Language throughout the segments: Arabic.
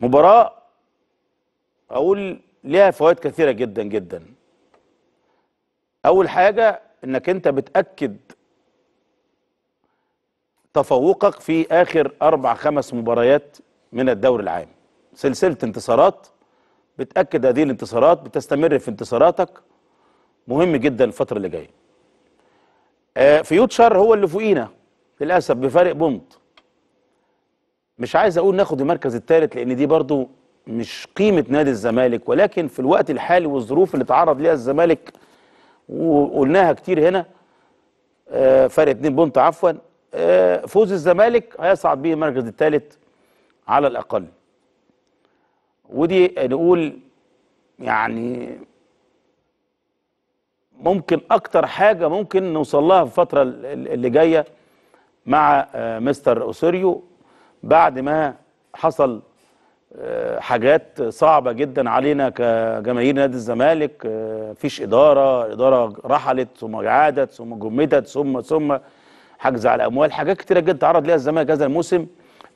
مباراة أقول ليها فوائد كثيرة جدا جدا أول حاجة إنك أنت بتأكد تفوقك في آخر أربع خمس مباريات من الدوري العام سلسلة انتصارات بتأكد هذه الانتصارات بتستمر في انتصاراتك مهم جدا الفترة اللي جايه آه، فيوتشر هو اللي فوقينا للأسف بفارق بونت مش عايز اقول ناخد المركز الثالث لان دي برضو مش قيمه نادي الزمالك ولكن في الوقت الحالي والظروف اللي تعرض ليها الزمالك وقلناها كتير هنا آه، فرق 2 بونت عفوا آه، فوز الزمالك هيصعد بيه المركز الثالث على الاقل ودي نقول يعني ممكن اكتر حاجه ممكن نوصل لها في الفتره اللي جايه مع آه، مستر اوسيريو بعد ما حصل آه، حاجات صعبة جدا علينا كجماهير نادي الزمالك آه، مفيش إدارة إدارة رحلت ثم عادت ثم جمدت ثم ثم حجز على أموال حاجات كتيرة جدا تعرض ليها الزمالك هذا الموسم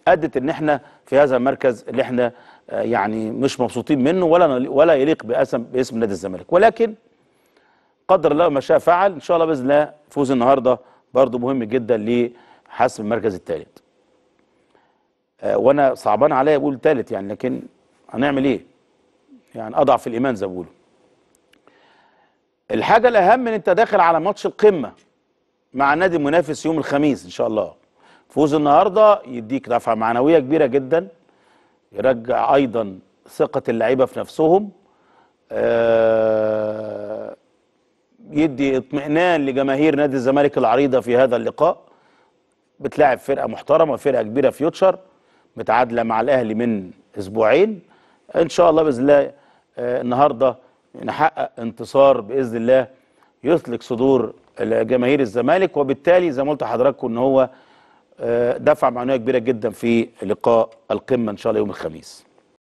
أدت إن إحنا في هذا المركز اللي إحنا آه، يعني مش مبسوطين منه ولا ولا يليق باسم باسم نادي الزمالك ولكن قدر الله ما شاء فعل إن شاء الله بإذن الله فوز النهارده برضه مهم جدا لحسم المركز الثالث آه، وانا صعبان عليا اقول ثالث يعني لكن هنعمل ايه يعني اضعف الايمان زي ما الحاجه الاهم ان انت داخل على ماتش القمه مع نادي منافس يوم الخميس ان شاء الله فوز النهارده يديك دفعه معنويه كبيره جدا يرجع ايضا ثقه اللعيبه في نفسهم آه، يدي اطمئنان لجماهير نادي الزمالك العريضه في هذا اللقاء بتلاعب فرقه محترمه فرقه كبيره فيوتشر متعادله مع الاهلي من اسبوعين ان شاء الله باذن الله آه، النهارده نحقق انتصار باذن الله يسلك صدور جماهير الزمالك وبالتالي زي ما قلت لحضراتكم ان هو آه، دفع معنويه كبيره جدا في لقاء القمه ان شاء الله يوم الخميس